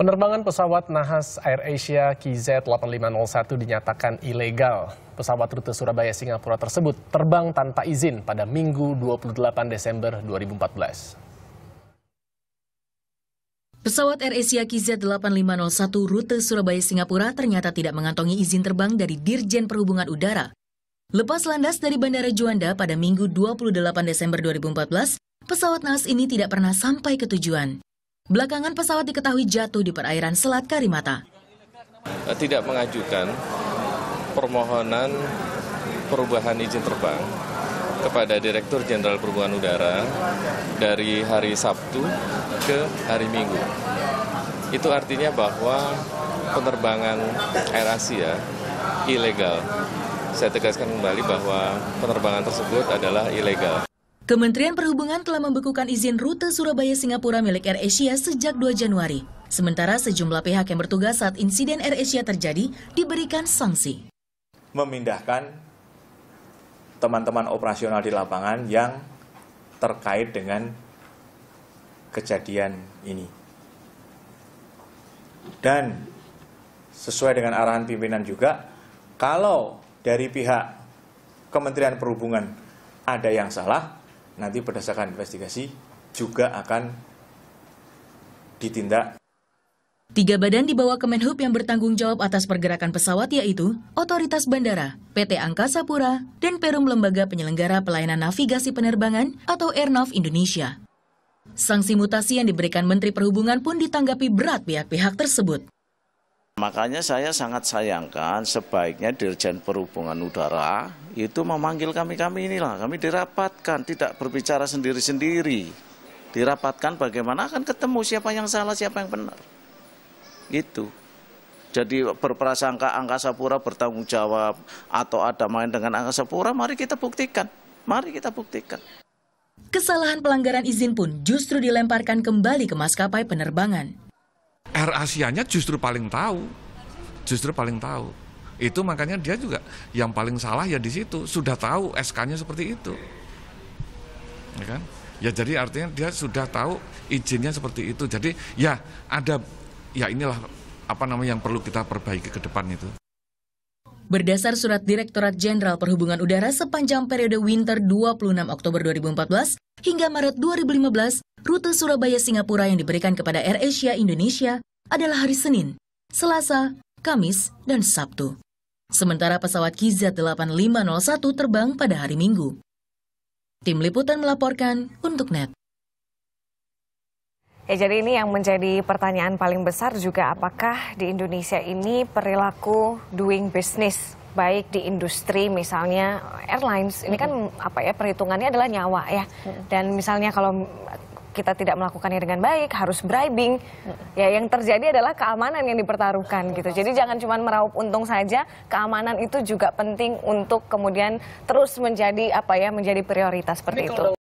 Penerbangan pesawat nahas Air Asia KZ8501 dinyatakan ilegal. Pesawat rute Surabaya-Singapura tersebut terbang tanpa izin pada Minggu 28 Desember 2014. Pesawat Air Asia KZ8501 rute Surabaya-Singapura ternyata tidak mengantongi izin terbang dari Dirjen Perhubungan Udara. Lepas landas dari Bandara Juanda pada Minggu 28 Desember 2014, pesawat nahas ini tidak pernah sampai ke tujuan. Belakangan pesawat diketahui jatuh di perairan Selat Karimata. Eh, tidak mengajukan permohonan perubahan izin terbang kepada Direktur Jenderal Perhubungan Udara dari hari Sabtu ke hari Minggu. Itu artinya bahwa penerbangan Air Asia ilegal. Saya tegaskan kembali bahwa penerbangan tersebut adalah ilegal. Kementerian Perhubungan telah membekukan izin rute Surabaya-Singapura milik Air Asia sejak 2 Januari. Sementara sejumlah pihak yang bertugas saat insiden Air Asia terjadi diberikan sanksi. Memindahkan teman-teman operasional di lapangan yang terkait dengan kejadian ini. Dan sesuai dengan arahan pimpinan juga, kalau dari pihak Kementerian Perhubungan ada yang salah, nanti berdasarkan investigasi juga akan ditindak Tiga badan di bawah Kemenhub yang bertanggung jawab atas pergerakan pesawat yaitu Otoritas Bandara, PT Angkasa Pura, dan Perum Lembaga Penyelenggara Pelayanan Navigasi Penerbangan atau Airnav Indonesia. Sanksi mutasi yang diberikan Menteri Perhubungan pun ditanggapi berat pihak-pihak tersebut. Makanya saya sangat sayangkan sebaiknya Dirjen Perhubungan Udara itu memanggil kami-kami inilah. Kami dirapatkan, tidak berbicara sendiri-sendiri. Dirapatkan bagaimana akan ketemu siapa yang salah, siapa yang benar. Gitu. Jadi berprasangka Angkasa Pura bertanggung jawab atau ada main dengan Angkasa Pura, mari kita buktikan. Mari kita buktikan. Kesalahan pelanggaran izin pun justru dilemparkan kembali ke maskapai penerbangan. Air Asia-nya justru paling tahu justru paling tahu. Itu makanya dia juga yang paling salah ya di situ, sudah tahu SK-nya seperti itu. Ya kan? Ya jadi artinya dia sudah tahu izinnya seperti itu. Jadi ya ada ya inilah apa namanya yang perlu kita perbaiki ke depan itu. Berdasar surat Direktorat Jenderal Perhubungan Udara sepanjang periode winter 26 Oktober 2014 hingga Maret 2015, rute Surabaya-Singapura yang diberikan kepada AirAsia Indonesia adalah hari Senin, Selasa, Kamis, dan Sabtu. Sementara pesawat KZ-8501 terbang pada hari Minggu. Tim Liputan melaporkan untuk NET. Ya, jadi ini yang menjadi pertanyaan paling besar juga apakah di Indonesia ini perilaku doing business baik di industri misalnya airlines ini kan apa ya perhitungannya adalah nyawa ya dan misalnya kalau kita tidak melakukannya dengan baik, harus bribing. Ya, yang terjadi adalah keamanan yang dipertaruhkan gitu. Jadi jangan cuma meraup untung saja, keamanan itu juga penting untuk kemudian terus menjadi apa ya, menjadi prioritas seperti itu.